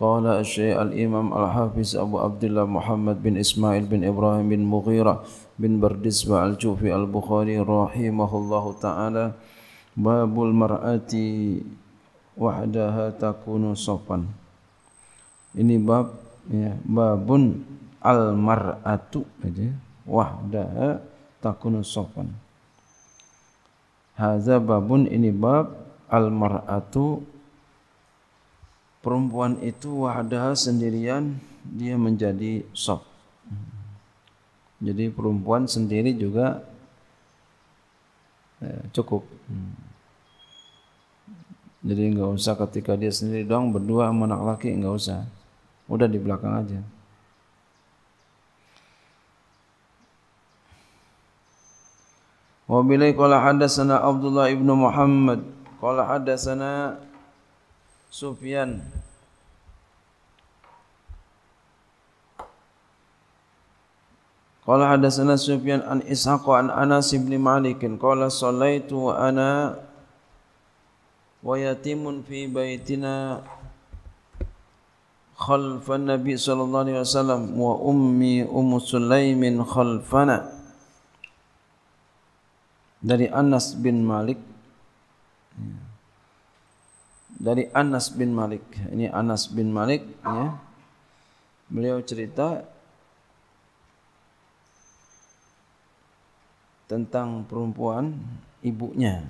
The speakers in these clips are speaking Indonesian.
قال الشيخ الإمام الحافظ أبو عبد الله محمد بن إسماعيل بن إبراهيم بن مغيرة بن بردسبة الجوفي البخاري رحمه الله تعالى باب المرأة wahdaha takunu sopan ini bab ya, babun al mar'atu aja wahdaha takunu sopan hadza babun ini bab al mar'atu perempuan itu wadah sendirian dia menjadi soft. Jadi perempuan sendiri juga eh, cukup. Jadi nggak usah ketika dia sendiri doang berdua sama anak laki nggak usah. Udah di belakang aja. Wa bilai qala hadatsana Abdullah ibnu Muhammad qala hadatsana Sufyan Qala hadasana Sufyan an Ishaq an Anas ibn Malik qala sallaitu wa ana wa yatimun fi baitina خلف النبي صلى الله عليه وسلم وأمي أم سليم خلفنا dari Anas bin Malik hmm dari Anas bin Malik. Ini Anas bin Malik ya. Beliau cerita tentang perempuan ibunya.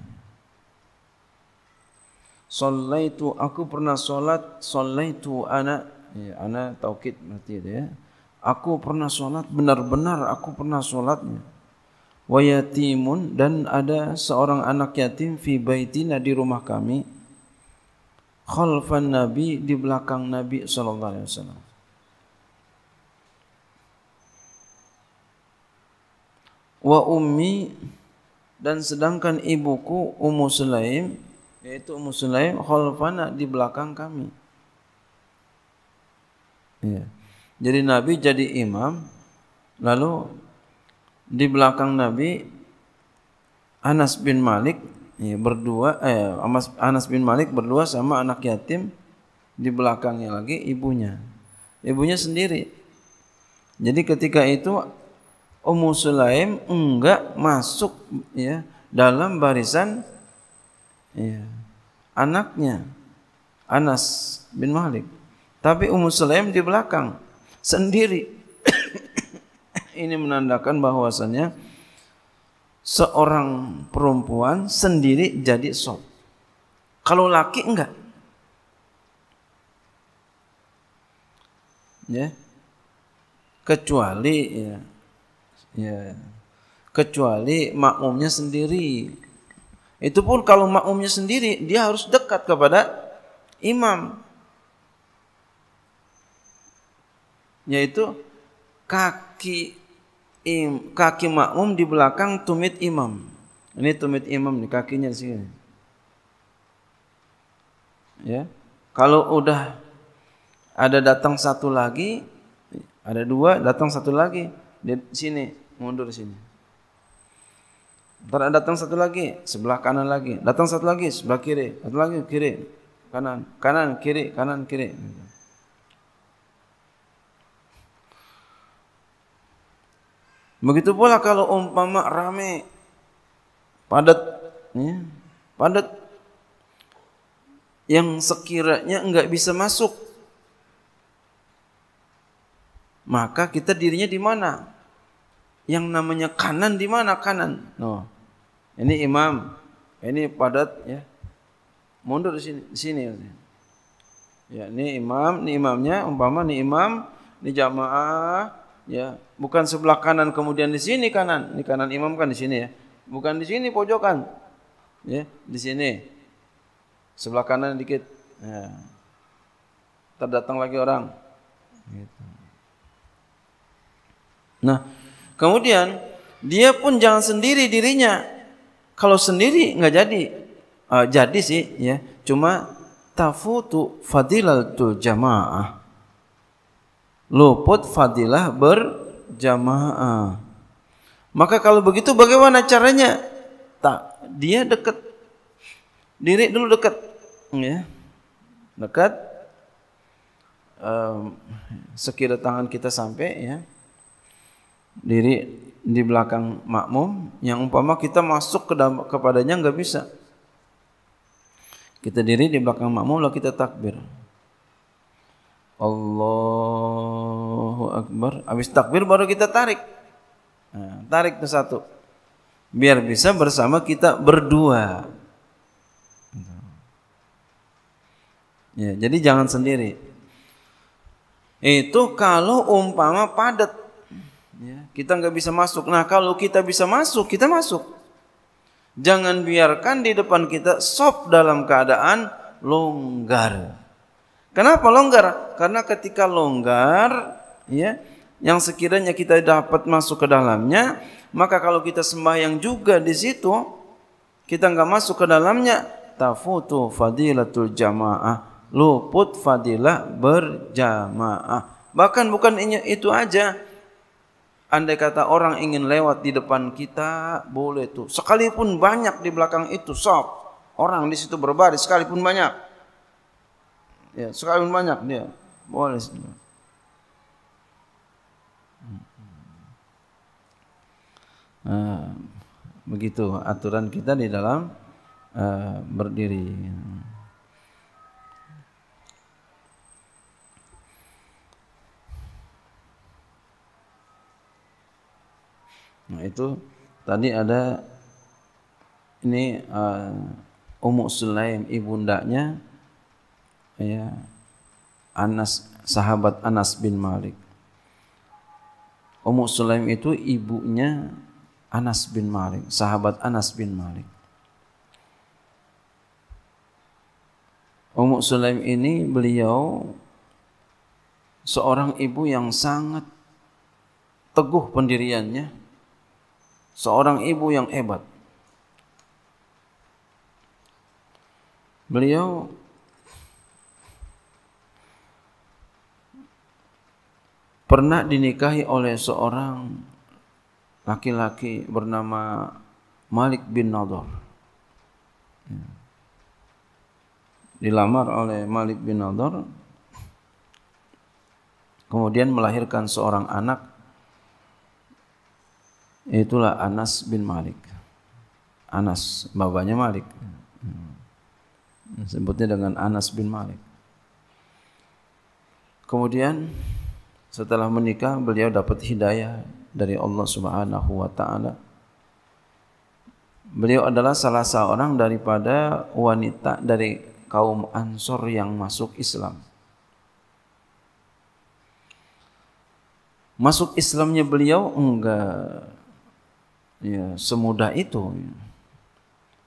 Solat itu aku pernah solat sallaitu ana ya anak taukid mati dia. ya. Aku pernah solat benar-benar aku pernah solat wa yatimun dan ada seorang anak yatim fi baitina di rumah kami khalfan nabi di belakang nabi sallallahu alaihi wasallam wa ummi dan sedangkan ibuku ummu sulaim yaitu ummu sulaim khalfan di belakang kami ya. jadi nabi jadi imam lalu di belakang nabi Anas bin Malik ya, berdua eh Amas, Anas bin Malik berdua sama anak yatim di belakangnya lagi ibunya ibunya sendiri jadi ketika itu Ummu Sulaim enggak masuk ya dalam barisan ya, anaknya Anas bin Malik tapi Ummu Sulaim di belakang sendiri ini menandakan bahwasannya seorang perempuan sendiri jadi sob. Kalau laki enggak. Ya. Kecuali ya, ya kecuali makmumnya sendiri. Itu pun kalau makmumnya sendiri dia harus dekat kepada imam. Yaitu kaki im, kaki makmum di belakang tumit imam. Ini tumit imam nih kakinya sini. Ya. Kalau udah ada datang satu lagi, ada dua, datang satu lagi, di sini mundur sini. Ntar datang satu lagi, sebelah kanan lagi, datang satu lagi, sebelah kiri, satu lagi kiri, kanan, kanan, kiri, kanan, kiri. Begitu pula kalau umpama rame, padat, ya, padat yang sekiranya enggak bisa masuk, maka kita dirinya di mana? Yang namanya kanan di mana kanan? No. Ini imam, ini padat ya. Mundur di sini, di sini. Ya, ini imam, ini imamnya, umpama ini imam, ini jamaah, Ya, bukan sebelah kanan kemudian di sini kanan. Ini kanan imam kan di sini ya. Bukan di sini pojokan. Ya, di sini. Sebelah kanan dikit. Ya. Terdatang lagi orang. Gitu. Nah, kemudian dia pun jangan sendiri dirinya. Kalau sendiri nggak jadi. Uh, jadi sih ya. Cuma tafutu fadilatul jamaah luput fadilah berjamaah. Maka kalau begitu bagaimana caranya? Tak, dia dekat. Diri dulu dekat. Ya. Dekat. Um, sekira tangan kita sampai ya. Diri di belakang makmum yang umpama kita masuk ke kepadanya nggak bisa. Kita diri di belakang makmum lalu kita takbir. Allahu Akbar. Habis takbir baru kita tarik. Nah, tarik ke satu. Biar bisa bersama kita berdua. Ya, jadi jangan sendiri. Itu kalau umpama padat. Ya, kita nggak bisa masuk. Nah kalau kita bisa masuk, kita masuk. Jangan biarkan di depan kita sop dalam keadaan longgar. Kenapa longgar? Karena ketika longgar, ya, yang sekiranya kita dapat masuk ke dalamnya, maka kalau kita sembahyang juga di situ, kita nggak masuk ke dalamnya, tafutu fadilatul jamaah, luput fadilah berjamaah. Bahkan bukan itu aja, Andai kata orang ingin lewat di depan kita, boleh tuh. Sekalipun banyak di belakang itu, sob. Orang di situ berbaris, sekalipun banyak. Ya, sekali banyak dia. Boleh Nah, begitu aturan kita di dalam uh, berdiri. Nah itu tadi ada ini uh, Ummu Sulaim ibundanya ya Anas sahabat Anas bin Malik. Ummu Sulaim itu ibunya Anas bin Malik, sahabat Anas bin Malik. Ummu Sulaim ini beliau seorang ibu yang sangat teguh pendiriannya, seorang ibu yang hebat. Beliau pernah dinikahi oleh seorang laki-laki bernama Malik bin Nador. Ya. Dilamar oleh Malik bin Nador, kemudian melahirkan seorang anak, itulah Anas bin Malik. Anas, babanya Malik. Sebutnya dengan Anas bin Malik. Kemudian setelah menikah beliau dapat hidayah dari Allah Subhanahu wa taala. Beliau adalah salah seorang daripada wanita dari kaum Ansor yang masuk Islam. Masuk Islamnya beliau enggak ya semudah itu.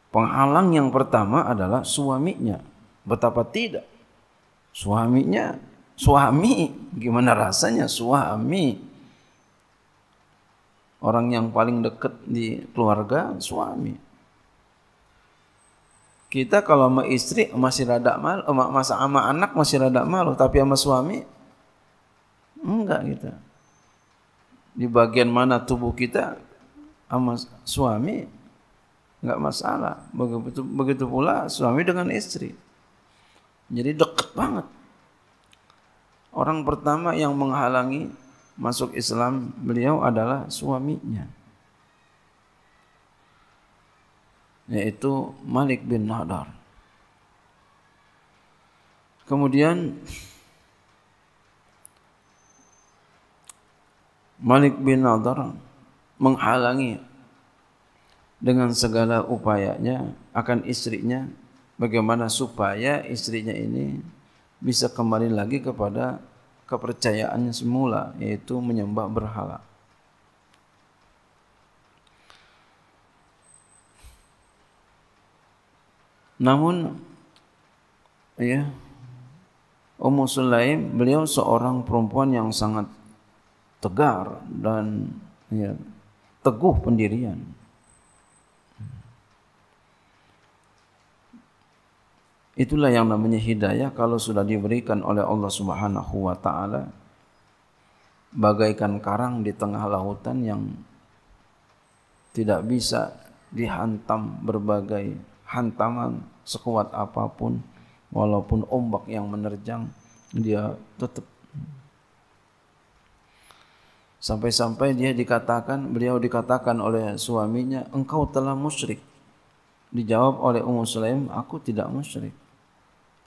Penghalang yang pertama adalah suaminya. Betapa tidak. Suaminya Suami, gimana rasanya suami? Orang yang paling dekat di keluarga suami. Kita kalau sama istri masih rada malu, eh, masa sama anak masih rada malu, tapi sama suami enggak kita. Di bagian mana tubuh kita sama suami enggak masalah. Begitu begitu pula suami dengan istri. Jadi dekat banget. Orang pertama yang menghalangi masuk Islam beliau adalah suaminya. Yaitu Malik bin Nadar. Kemudian Malik bin Nadar menghalangi dengan segala upayanya akan istrinya bagaimana supaya istrinya ini bisa kembali lagi kepada kepercayaannya semula yaitu menyembah berhala. Namun ya Ummu Sulaim beliau seorang perempuan yang sangat tegar dan ya, teguh pendirian. Itulah yang namanya hidayah kalau sudah diberikan oleh Allah Subhanahu wa taala bagaikan karang di tengah lautan yang tidak bisa dihantam berbagai hantaman sekuat apapun walaupun ombak yang menerjang dia tetap sampai-sampai dia dikatakan beliau dikatakan oleh suaminya engkau telah musyrik dijawab oleh Ummu Sulaim aku tidak musyrik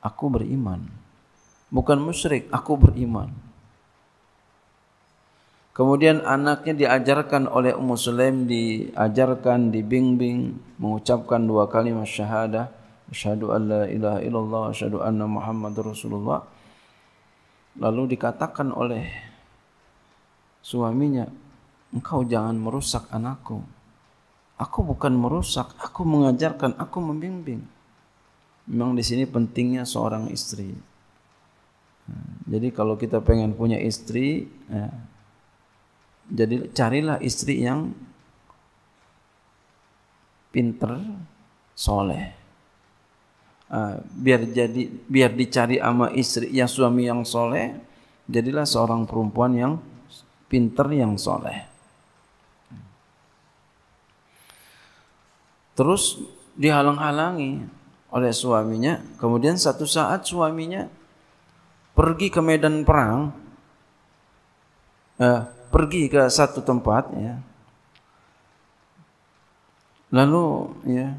aku beriman. Bukan musyrik, aku beriman. Kemudian anaknya diajarkan oleh Ummu Sulaim diajarkan, dibimbing mengucapkan dua kalimat syahadah, Asyadu an la ilaha illallah, asyadu anna Muhammad Rasulullah. Lalu dikatakan oleh suaminya, "Engkau jangan merusak anakku." Aku bukan merusak, aku mengajarkan, aku membimbing. Memang di sini pentingnya seorang istri. Nah, jadi kalau kita pengen punya istri, ya, jadi carilah istri yang pinter, soleh. Ah, biar jadi biar dicari ama istri yang suami yang soleh, jadilah seorang perempuan yang pinter yang soleh. Terus dihalang-halangi, oleh suaminya. Kemudian satu saat suaminya pergi ke medan perang, eh, pergi ke satu tempat, ya. Lalu, ya,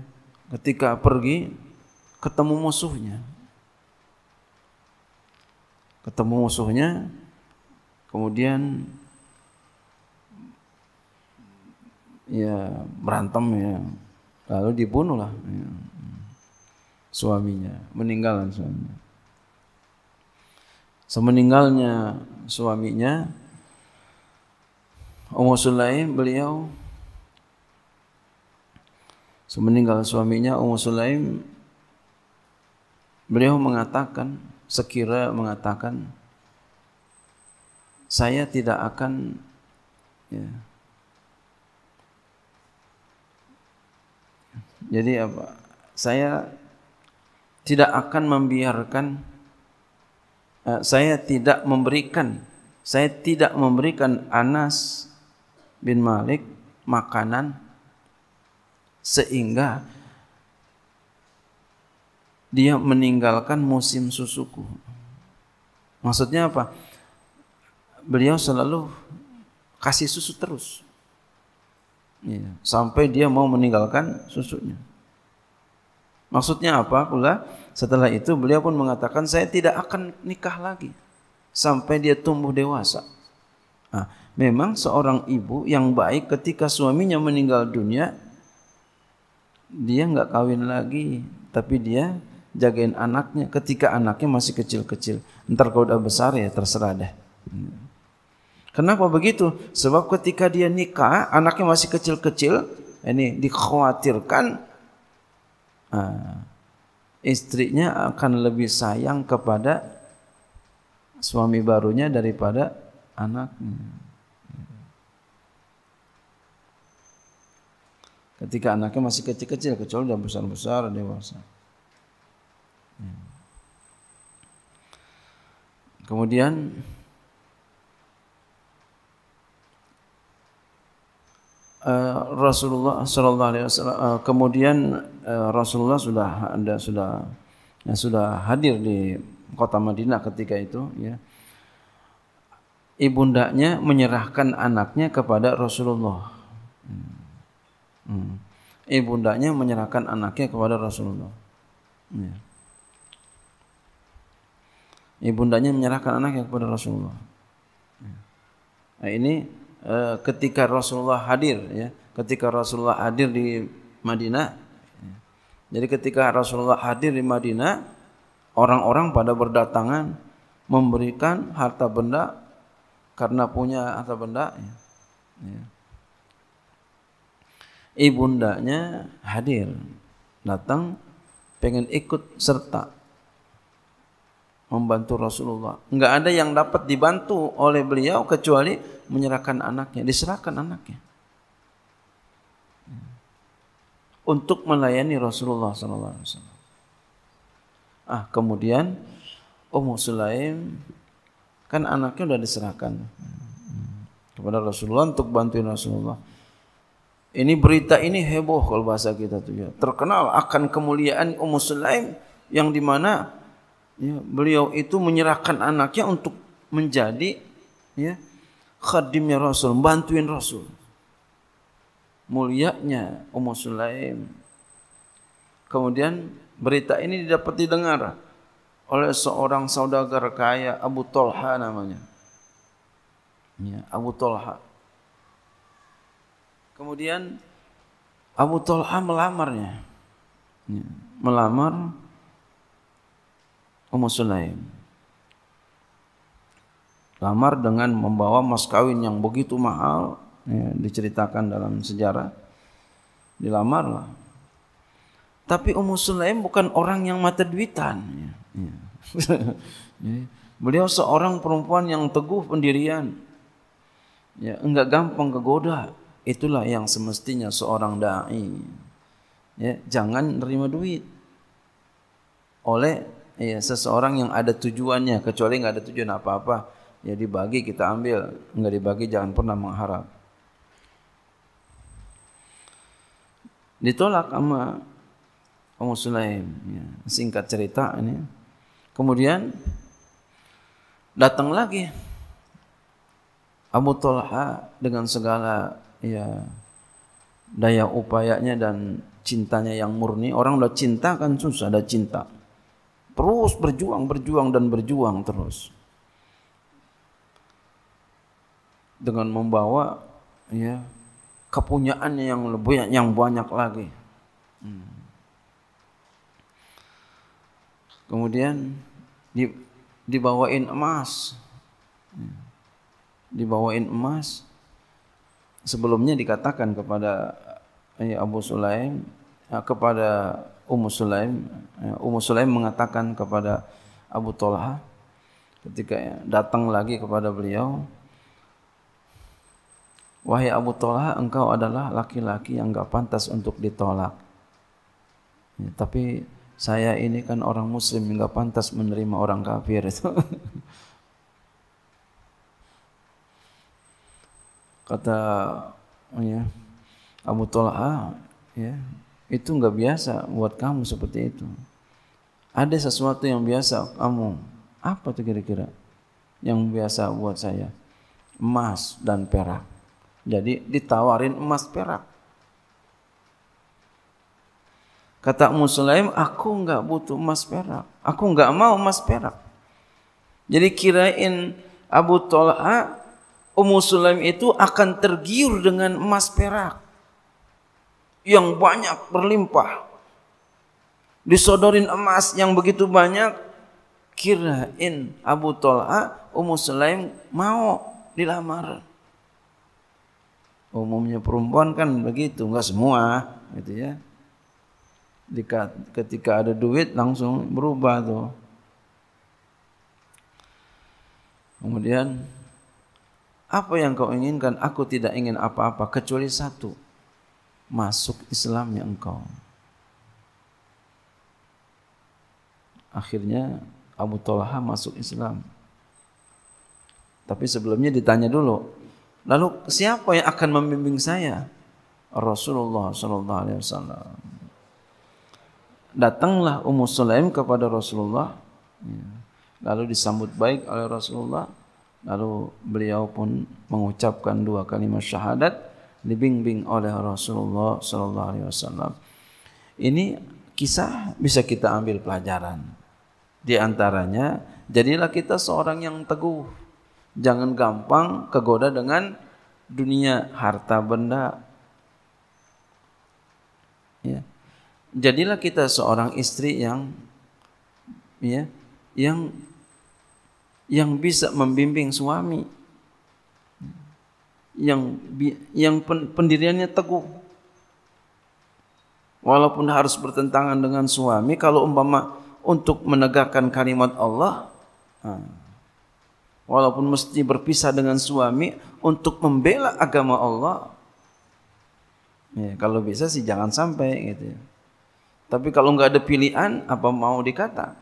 ketika pergi ketemu musuhnya, ketemu musuhnya, kemudian ya berantem ya, lalu dibunuhlah. Ya suaminya, meninggalan suaminya. Semeninggalnya suaminya, Ummu Sulaim beliau semeninggal suaminya Ummu Sulaim beliau mengatakan sekira mengatakan saya tidak akan ya, jadi apa saya tidak akan membiarkan eh, saya tidak memberikan saya tidak memberikan Anas bin Malik makanan sehingga dia meninggalkan musim susuku. Maksudnya apa? Beliau selalu kasih susu terus. Iya, sampai dia mau meninggalkan susunya. Maksudnya apa pula? Setelah itu beliau pun mengatakan saya tidak akan nikah lagi sampai dia tumbuh dewasa. Nah, memang seorang ibu yang baik ketika suaminya meninggal dunia dia nggak kawin lagi, tapi dia jagain anaknya ketika anaknya masih kecil-kecil. Ntar kalau udah besar ya terserah deh. Kenapa begitu? Sebab ketika dia nikah, anaknya masih kecil-kecil, ini dikhawatirkan uh, istrinya akan lebih sayang kepada suami barunya daripada anaknya. Ketika anaknya masih kecil-kecil, kecuali sudah besar-besar, dewasa. Kemudian eh, Rasulullah Sallallahu Alaihi Wasallam eh, kemudian uh, Rasulullah sudah anda sudah ya, sudah hadir di kota Madinah ketika itu ya ibundanya menyerahkan anaknya kepada Rasulullah hmm. hmm. ibundanya menyerahkan anaknya kepada Rasulullah ya. ibundanya menyerahkan anaknya kepada Rasulullah ya. nah, ini eh, ketika Rasulullah hadir ya ketika Rasulullah hadir di Madinah jadi ketika Rasulullah hadir di Madinah, orang-orang pada berdatangan memberikan harta benda karena punya harta benda. Ya. Ya. Ibundanya hadir, datang pengen ikut serta membantu Rasulullah. Enggak ada yang dapat dibantu oleh beliau kecuali menyerahkan anaknya, diserahkan anaknya. untuk melayani Rasulullah sallallahu Ah, kemudian Ummu Sulaim kan anaknya sudah diserahkan kepada Rasulullah untuk bantuin Rasulullah. Ini berita ini heboh kalau bahasa kita tuh ya. Terkenal akan kemuliaan Ummu Sulaim yang dimana ya, beliau itu menyerahkan anaknya untuk menjadi ya khadimnya Rasul, bantuin Rasul mulianya Ummu Sulaim. Kemudian berita ini dapat didengar oleh seorang saudagar kaya Abu Talha namanya. Ya, Abu Talha. Kemudian Abu Talha melamarnya. Ya, melamar Ummu Sulaim. Lamar dengan membawa mas kawin yang begitu mahal ya, diceritakan dalam sejarah dilamarlah tapi Ummu Sulaim bukan orang yang mata duitan ya, ya. beliau seorang perempuan yang teguh pendirian ya enggak gampang kegoda itulah yang semestinya seorang dai ya jangan nerima duit oleh ya seseorang yang ada tujuannya kecuali enggak ada tujuan apa-apa ya dibagi kita ambil enggak dibagi jangan pernah mengharap ditolak sama Ummu Sulaim ya. singkat cerita ini kemudian datang lagi Abu Talha dengan segala ya daya upayanya dan cintanya yang murni orang udah cinta kan susah ada cinta terus berjuang berjuang dan berjuang terus dengan membawa ya Kepunyaan yang lebih yang banyak lagi. Hmm. Kemudian di, dibawain emas. Hmm. Dibawain emas. Sebelumnya dikatakan kepada ya, Abu Sulaim ya, kepada Ummu Sulaim, ya, Ummu Sulaim mengatakan kepada Abu Tolha ketika datang lagi kepada beliau, Wahai Abu Talha, engkau adalah laki-laki yang gak pantas untuk ditolak. Ya, tapi saya ini kan orang muslim yang gak pantas menerima orang kafir itu. Kata ya, Abu Talha, ah, ya, itu nggak biasa buat kamu seperti itu. Ada sesuatu yang biasa kamu. Apa tuh kira-kira? Yang biasa buat saya? Emas dan perak. Jadi ditawarin emas perak. Kata Muslim, aku nggak butuh emas perak. Aku nggak mau emas perak. Jadi kirain Abu Talha, Ummu Sulaim itu akan tergiur dengan emas perak. Yang banyak berlimpah. Disodorin emas yang begitu banyak. Kirain Abu Talha, Ummu Sulaim mau dilamar. Umumnya perempuan kan begitu, enggak semua, gitu ya. ketika ada duit langsung berubah tuh. Kemudian apa yang kau inginkan? Aku tidak ingin apa-apa kecuali satu. Masuk Islam Islamnya engkau. Akhirnya Abu Talha masuk Islam. Tapi sebelumnya ditanya dulu, Lalu siapa yang akan membimbing saya? Rasulullah sallallahu alaihi wasallam. Datanglah Ummu Sulaim kepada Rasulullah. Ya. Lalu disambut baik oleh Rasulullah. Lalu beliau pun mengucapkan dua kalimat syahadat dibimbing oleh Rasulullah sallallahu alaihi wasallam. Ini kisah bisa kita ambil pelajaran. Di antaranya jadilah kita seorang yang teguh Jangan gampang kegoda dengan dunia, harta benda. Ya. Jadilah kita seorang istri yang ya, yang yang bisa membimbing suami yang yang pendiriannya teguh walaupun harus bertentangan dengan suami kalau umpama untuk menegakkan kalimat Allah nah, walaupun mesti berpisah dengan suami untuk membela agama Allah. Ya, kalau bisa sih jangan sampai gitu. Ya. Tapi kalau nggak ada pilihan, apa mau dikata?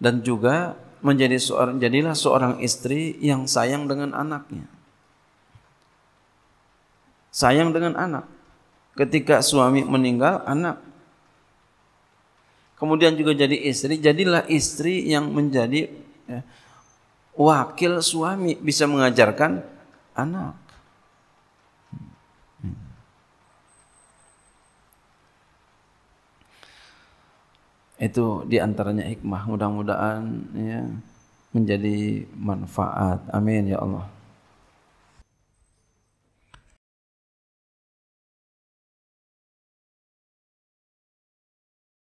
Dan juga menjadi seorang jadilah seorang istri yang sayang dengan anaknya. Sayang dengan anak. Ketika suami meninggal, anak kemudian juga jadi istri, jadilah istri yang menjadi ya, wakil suami bisa mengajarkan anak. Itu diantaranya hikmah. Mudah-mudahan ya, menjadi manfaat. Amin ya Allah.